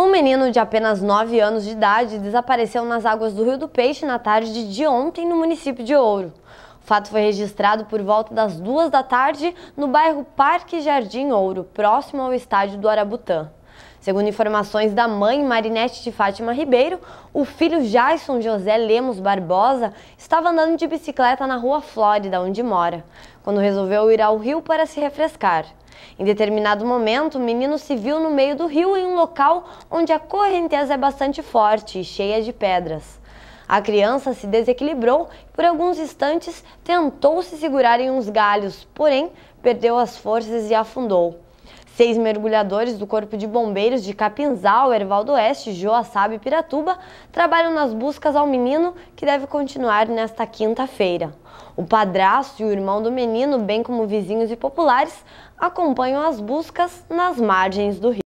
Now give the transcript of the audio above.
Um menino de apenas 9 anos de idade desapareceu nas águas do Rio do Peixe na tarde de ontem no município de Ouro. O fato foi registrado por volta das duas da tarde no bairro Parque Jardim Ouro, próximo ao estádio do Arabutã. Segundo informações da mãe, Marinete de Fátima Ribeiro, o filho Jason José Lemos Barbosa estava andando de bicicleta na rua Flórida, onde mora, quando resolveu ir ao rio para se refrescar. Em determinado momento, o menino se viu no meio do rio em um local onde a correnteza é bastante forte e cheia de pedras. A criança se desequilibrou e, por alguns instantes, tentou se segurar em uns galhos, porém perdeu as forças e afundou. Seis mergulhadores do Corpo de Bombeiros de Capinzal, Ervaldo Oeste, Joaçaba e Piratuba trabalham nas buscas ao menino, que deve continuar nesta quinta-feira. O padrasto e o irmão do menino, bem como vizinhos e populares, acompanham as buscas nas margens do rio.